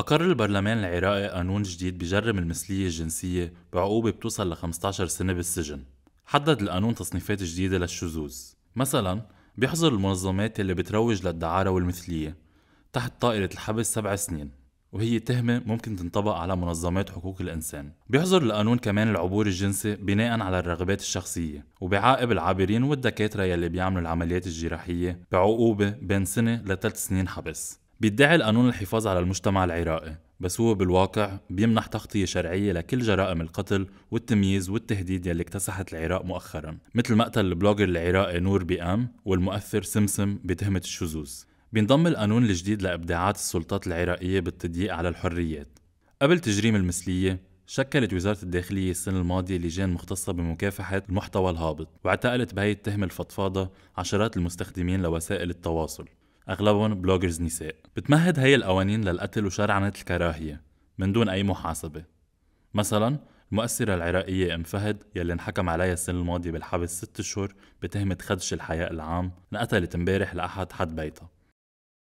أقر البرلمان العراقي قانون جديد بجرم المثلية الجنسية بعقوبة بتوصل ل 15 سنة بالسجن حدد القانون تصنيفات جديدة للشذوذ مثلا بيحظر المنظمات اللي بتروج للدعارة والمثلية تحت طائرة الحبس سبع سنين وهي تهمة ممكن تنطبق على منظمات حقوق الإنسان بيحظر القانون كمان العبور الجنسي بناء على الرغبات الشخصية وبعاقب العابرين والدكاترة يلي بيعملوا العمليات الجراحية بعقوبة بين سنة لثلاث سنين حبس بيدعي القانون الحفاظ على المجتمع العراقي بس هو بالواقع بيمنح تغطية شرعية لكل جرائم القتل والتمييز والتهديد يلي اكتسحت العراق مؤخرا مثل مقتل البلوجر العراقي نور بيام والمؤثر سمسم بتهمة الشذوذ بينضم القانون الجديد لإبداعات السلطات العراقية بالتضييق على الحريات قبل تجريم المثلية شكلت وزارة الداخلية السنة الماضية لجان مختصة بمكافحة المحتوى الهابط واعتقلت بهي التهمة الفضفاضة عشرات المستخدمين لوسائل التواصل أغلبهم بلوجرز نساء بتمهد هي القوانين للقتل وشرعنة الكراهية من دون أي محاسبة مثلا المؤثرة العراقية ام فهد يلي انحكم عليها السنة الماضية بالحبس ست شهور بتهمة خدش الحياء العام انقتلت امبارح لأحد حد بيتها